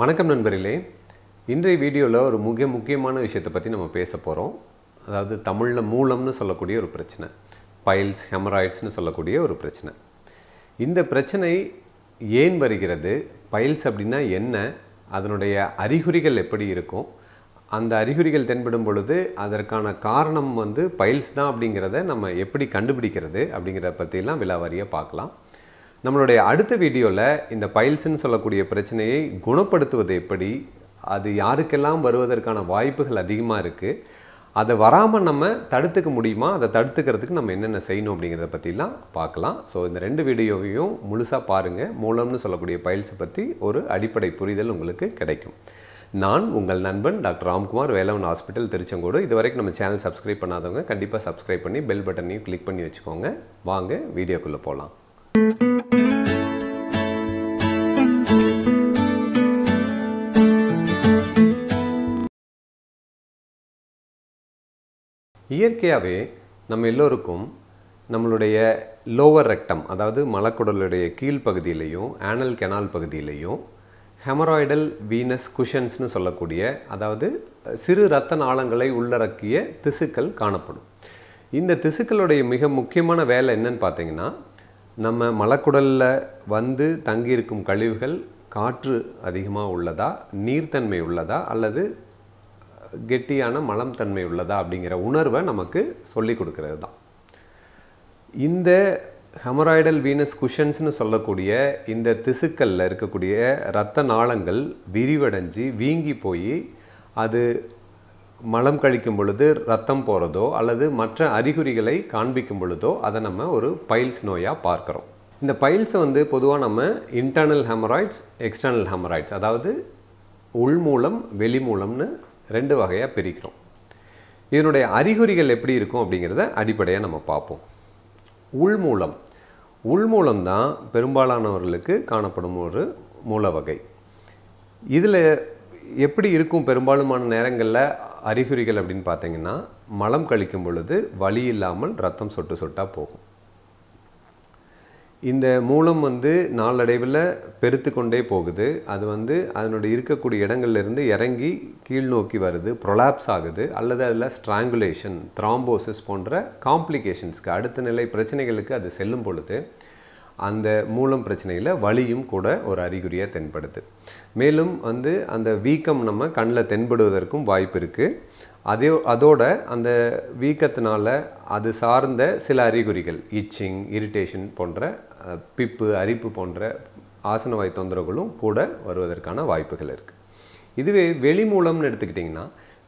வணக்கம் நண்பர்களே இன்றைய வீடியோவில் ஒரு மிக முக்கியமான விஷயத்தை பற்றி நம்ம பேச போகிறோம் அதாவது தமிழில் மூலம்னு சொல்லக்கூடிய ஒரு பிரச்சனை பைல்ஸ் ஹெமராய்ட்ஸ்னு சொல்லக்கூடிய ஒரு பிரச்சனை இந்த பிரச்சனை ஏன் வருகிறது பைல்ஸ் அப்படின்னா என்ன அதனுடைய அறிகுறிகள் எப்படி இருக்கும் அந்த அறிகுறிகள் தென்படும் பொழுது அதற்கான காரணம் வந்து பைல்ஸ் தான் அப்படிங்கிறத நம்ம எப்படி கண்டுபிடிக்கிறது அப்படிங்கிறத பற்றிலாம் விலாவாரியாக பார்க்கலாம் நம்மளுடைய அடுத்த வீடியோவில் இந்த பைல்ஸ்ன்னு சொல்லக்கூடிய பிரச்சனையை குணப்படுத்துவது எப்படி அது யாருக்கெல்லாம் வருவதற்கான வாய்ப்புகள் அதிகமாக இருக்குது அதை வராமல் நம்ம தடுத்துக்க முடியுமா அதை தடுத்துக்கிறதுக்கு நம்ம என்னென்ன செய்யணும் அப்படிங்கிறத பற்றிலாம் பார்க்கலாம் ஸோ இந்த ரெண்டு வீடியோவையும் முழுசாக பாருங்கள் மூலம்னு சொல்லக்கூடிய பயில்ஸை பற்றி ஒரு அடிப்படை புரிதல் உங்களுக்கு கிடைக்கும் நான் உங்கள் நண்பன் டாக்டர் ராம்குமார் வேலவன் ஹாஸ்பிட்டல் திருச்செங்கோடு இது வரைக்கும் நம்ம சேனல் சப்ஸ்கிரைப் பண்ணாதவங்க கண்டிப்பாக சப்ஸ்கிரைப் பண்ணி பெல் பட்டனையும் கிளிக் பண்ணி வச்சுக்கோங்க வாங்க வீடியோக்குள்ளே போகலாம் இயற்கையாகவே நம்ம எல்லோருக்கும் நம்மளுடைய லோவர் ரெக்டம் அதாவது மலக்குடலுடைய கீழ்ப்பகுதியிலையும் ஆனல் கெனால் பகுதியிலையும் ஹெமராய்டல் வீனஸ் குஷன்ஸ்னு சொல்லக்கூடிய அதாவது சிறு இரத்த நாளங்களை உள்ளடக்கிய திசுக்கள் காணப்படும் இந்த திசுக்களுடைய மிக முக்கியமான வேலை என்னன்னு பார்த்தீங்கன்னா நம்ம மலக்குடலில் வந்து தங்கியிருக்கும் கழிவுகள் காற்று அதிகமாக உள்ளதா நீர்த்தன்மை உள்ளதா அல்லது கெட்டியான மலம் தன்மை உள்ளதா அப்படிங்கிற உணர்வை நமக்கு சொல்லி கொடுக்கறது தான் இந்த ஹெமராய்டல் வீனஸ் குஷன்ஸ்னு சொல்லக்கூடிய இந்த திசுக்களில் இருக்கக்கூடிய இரத்த நாளங்கள் விரிவடைஞ்சு வீங்கி போய் அது மலம் கழிக்கும் பொழுது ரத்தம் போகிறதோ அல்லது மற்ற அறிகுறிகளை காண்பிக்கும் பொழுதோ அதை நம்ம ஒரு பைல்ஸ் நோயாக பார்க்குறோம் இந்த பைல்ஸை வந்து பொதுவாக நம்ம இன்டர்னல் ஹெமராய்ட்ஸ் எக்ஸ்டர்னல் ஹெமராய்ட்ஸ் அதாவது உள் மூலம் வெளி மூலம்னு ரெண்டு வகையாக பிரிக்கிறோம் இதனுடைய அறிகுறிகள் எப்படி இருக்கும் அப்படிங்கிறத அடிப்படையாக நம்ம பார்ப்போம் உள்மூலம் உள்மூலம் தான் பெரும்பாலானவர்களுக்கு காணப்படும் ஒரு மூல வகை இதில் எப்படி இருக்கும் பெரும்பாலுமான நேரங்களில் அறிகுறிகள் அப்படின்னு பார்த்தீங்கன்னா மலம் கழிக்கும் பொழுது வலி இல்லாமல் ரத்தம் சொட்டு சொட்டாக போகும் இந்த மூலம் வந்து நாளடைவில் பெருத்து கொண்டே போகுது அது வந்து அதனுடைய இருக்கக்கூடிய இடங்கள்லேருந்து இறங்கி கீழ் நோக்கி வருது ப்ரொலாப்ஸ் ஆகுது அல்லது அதில் ஸ்ட்ராங்குலேஷன் த்ராம்போசிஸ் போன்ற காம்ப்ளிகேஷன்ஸ்க்கு அடுத்த நிலை பிரச்சனைகளுக்கு அது செல்லும் பொழுது அந்த மூலம் பிரச்சனையில் வலியும் கூட ஒரு அறிகுறியாக தென்படுது மேலும் வந்து அந்த வீக்கம் நம்ம கண்ணில் தென்படுவதற்கும் வாய்ப்பு இருக்குது அதே அதோட அந்த வீக்கத்தினால அது சார்ந்த சில அறிகுறிகள் இச்சிங் இரிட்டேஷன் போன்ற பிப்பு அரிப்பு போன்ற ஆசனவாய் தொந்தரவுகளும் கூட வருவதற்கான வாய்ப்புகள் இருக்குது இதுவே வெளிமூலம்னு எடுத்துக்கிட்டிங்கன்னா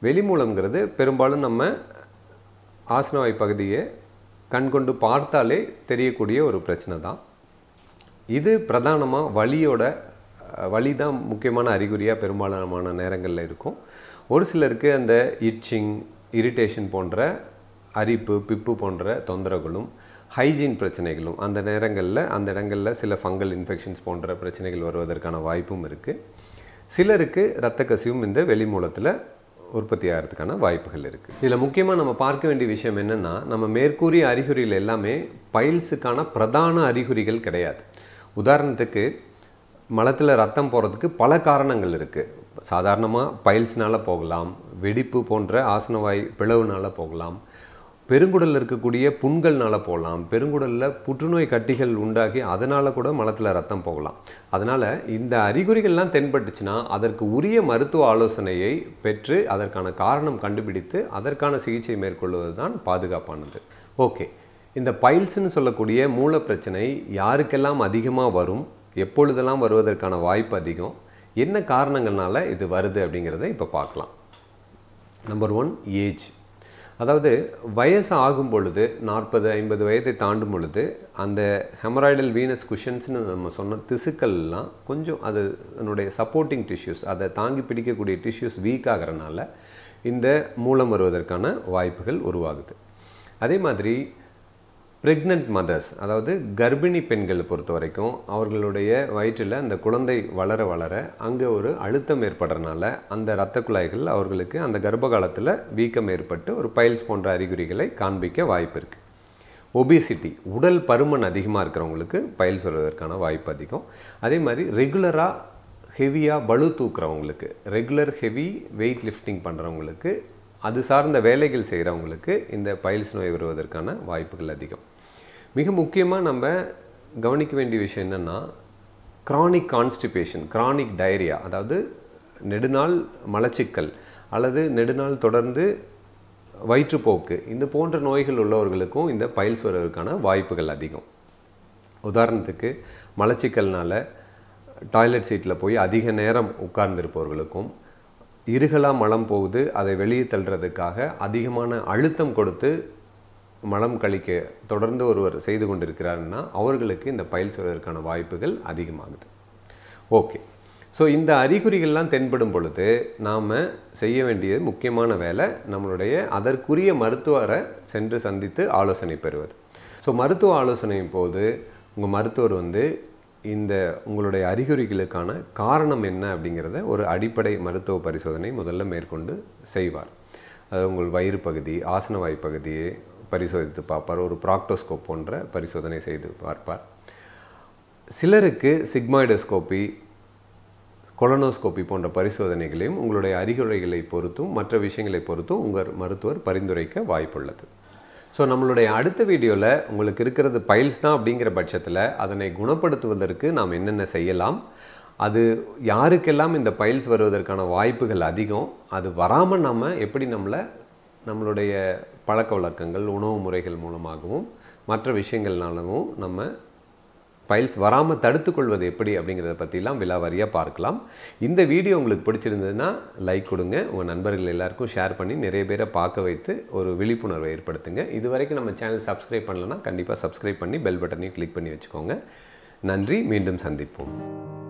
வெளிமூலம்ங்கிறது பெரும்பாலும் நம்ம ஆசனவாய் பகுதியை கண்கொண்டு பார்த்தாலே தெரியக்கூடிய ஒரு பிரச்சனை தான் இது பிரதானமாக வழியோட வழி தான் முக்கியமான அறிகுறியாக பெரும்பாலான நேரங்களில் இருக்கும் ஒரு சிலருக்கு அந்த இட்சிங் இரிட்டேஷன் போன்ற அரிப்பு பிப்பு போன்ற தொந்தரவுகளும் ஹைஜீன் பிரச்சனைகளும் அந்த நேரங்களில் அந்த இடங்களில் சில ஃபங்கல் இன்ஃபெக்ஷன்ஸ் போன்ற பிரச்சனைகள் வருவதற்கான வாய்ப்பும் இருக்குது சிலருக்கு இரத்த கசிவும் இந்த வெளிமூலத்தில் உற்பத்தி ஆகிறதுக்கான வாய்ப்புகள் இருக்குது இதில் முக்கியமாக நம்ம பார்க்க வேண்டிய விஷயம் என்னென்னா நம்ம மேற்கூறிய அறிகுறிகள் எல்லாமே பைல்ஸுக்கான பிரதான அறிகுறிகள் கிடையாது உதாரணத்துக்கு மலத்தில் ரத்தம் போகிறதுக்கு பல காரணங்கள் இருக்குது சாதாரணமாக பயில்ஸ்னால் போகலாம் வெடிப்பு போன்ற ஆசனவாய் பிளவுனால் போகலாம் பெருங்குடலில் இருக்கக்கூடிய புண்கள்னால் போகலாம் பெருங்குடலில் புற்றுநோய் கட்டிகள் உண்டாகி அதனால் கூட மலத்தில் ரத்தம் போகலாம் அதனால் இந்த அறிகுறிகள்லாம் தென்பட்டுச்சுன்னா அதற்கு உரிய மருத்துவ ஆலோசனையை பெற்று அதற்கான காரணம் கண்டுபிடித்து அதற்கான சிகிச்சை மேற்கொள்வது தான் பாதுகாப்பானது ஓகே இந்த பைல்ஸ்ன்னு சொல்லக்கூடிய மூல பிரச்சனை யாருக்கெல்லாம் அதிகமாக வரும் எப்பொழுதெல்லாம் வருவதற்கான வாய்ப்பு அதிகம் என்ன காரணங்கள்னால இது வருது அப்படிங்கிறத இப்போ பார்க்கலாம் நம்பர் ஒன் ஏஜ் அதாவது வயசு ஆகும் பொழுது நாற்பது ஐம்பது வயதை தாண்டும் பொழுது அந்த ஹெமராய்டல் வீனஸ் குஷன்ஸ்னு நம்ம சொன்ன திசுக்கள்லாம் கொஞ்சம் அது அதனுடைய சப்போர்ட்டிங் டிஷ்யூஸ் அதை தாங்கி பிடிக்கக்கூடிய டிஷ்யூஸ் வீக் ஆகிறனால இந்த மூலம் வருவதற்கான வாய்ப்புகள் உருவாகுது அதே மாதிரி ப்ரெக்னென்ட் மதர்ஸ் அதாவது கர்ப்பிணி பெண்களை பொறுத்த வரைக்கும் அவர்களுடைய வயிற்றில் அந்த குழந்தை வளர வளர அங்கே ஒரு அழுத்தம் ஏற்படுறனால அந்த இரத்த குழாய்கள் அவர்களுக்கு அந்த கர்ப்ப காலத்தில் வீக்கம் ஏற்பட்டு ஒரு பைல்ஸ் போன்ற அறிகுறிகளை காண்பிக்க வாய்ப்பு இருக்குது ஒபிசிட்டி உடல் பருமன் அதிகமாக இருக்கிறவங்களுக்கு பயில் சொல்வதற்கான வாய்ப்பு அதிகம் அதே மாதிரி ரெகுலராக ஹெவியாக பளு தூக்குறவங்களுக்கு ரெகுலர் ஹெவி வெயிட் லிஃப்டிங் பண்ணுறவங்களுக்கு அது சார்ந்த வேலைகள் செய்கிறவங்களுக்கு இந்த பயில்ஸ் நோய் வருவதற்கான வாய்ப்புகள் அதிகம் மிக முக்கியமாக நம்ம கவனிக்க வேண்டிய விஷயம் என்னென்னா க்ரானிக் கான்ஸ்டிபேஷன் க்ரானிக் டைரியா அதாவது நெடுநாள் மலச்சிக்கல் அல்லது நெடுநாள் தொடர்ந்து வயிற்றுப்போக்கு இந்த போன்ற நோய்கள் உள்ளவர்களுக்கும் இந்த பயில்ஸ் வருவதற்கான வாய்ப்புகள் அதிகம் உதாரணத்துக்கு மலச்சிக்கல்னால் டாய்லெட் சீட்டில் போய் அதிக நேரம் உட்கார்ந்திருப்பவர்களுக்கும் இருகலாக மலம் போகுது அதை வெளியே தள்ளுறதுக்காக அதிகமான அழுத்தம் கொடுத்து மலம் கழிக்க தொடர்ந்து ஒருவர் செய்து கொண்டிருக்கிறாருன்னா அவர்களுக்கு இந்த பயில் சொல்வதற்கான வாய்ப்புகள் அதிகமாகுது ஓகே ஸோ இந்த அறிகுறிகள்லாம் தென்படும் பொழுது நாம் செய்ய வேண்டியது முக்கியமான வேலை நம்மளுடைய அதற்குரிய மருத்துவரை சென்று சந்தித்து ஆலோசனை பெறுவது ஸோ மருத்துவ ஆலோசனையின் போது உங்கள் மருத்துவர் வந்து இந்த உங்களுடைய அறிகுறிகளுக்கான காரணம் என்ன அப்படிங்கிறத ஒரு அடிப்படை மருத்துவ பரிசோதனை முதல்ல மேற்கொண்டு செய்வார் அது உங்கள் வயிறு பகுதி ஆசனவாய் பகுதியை பரிசோதித்து பார்ப்பார் ஒரு ப்ராக்டோஸ்கோப் போன்ற பரிசோதனை செய்து பார்ப்பார் சிலருக்கு சிக்மாய்டோஸ்கோப்பி கொலனோஸ்கோப்பி போன்ற பரிசோதனைகளையும் உங்களுடைய அறிகுறிகளை பொறுத்தும் மற்ற விஷயங்களை பொறுத்தும் உங்கள் மருத்துவர் பரிந்துரைக்க வாய்ப்புள்ளது ஸோ நம்மளுடைய அடுத்த வீடியோவில் உங்களுக்கு இருக்கிறது பைல்ஸ் தான் அப்படிங்கிற பட்சத்தில் அதனை குணப்படுத்துவதற்கு நாம் என்னென்ன செய்யலாம் அது யாருக்கெல்லாம் இந்த பைல்ஸ் வருவதற்கான வாய்ப்புகள் அதிகம் அது வராமல் நம்ம எப்படி நம்மளை நம்மளுடைய பழக்க வழக்கங்கள் உணவு முறைகள் மூலமாகவும் மற்ற விஷயங்கள்னாலவும் நம்ம பைல்ஸ் வராமல் தடுத்துக்கொள்வது எப்படி அப்படிங்கிறத பற்றிலாம் விலாவாரியாக பார்க்கலாம் இந்த வீடியோ உங்களுக்கு பிடிச்சிருந்ததுன்னா லைக் கொடுங்க உங்கள் நண்பர்கள் எல்லாருக்கும் ஷேர் பண்ணி நிறைய பேரை பார்க்க வைத்து ஒரு விழிப்புணர்வை ஏற்படுத்துங்க இது வரைக்கும் நம்ம சேனல் சப்ஸ்கிரைப் பண்ணலன்னா கண்டிப்பாக சப்ஸ்கிரைப் பண்ணி பெல் பட்டனையும் கிளிக் பண்ணி வச்சுக்கோங்க நன்றி மீண்டும் சந்திப்போம்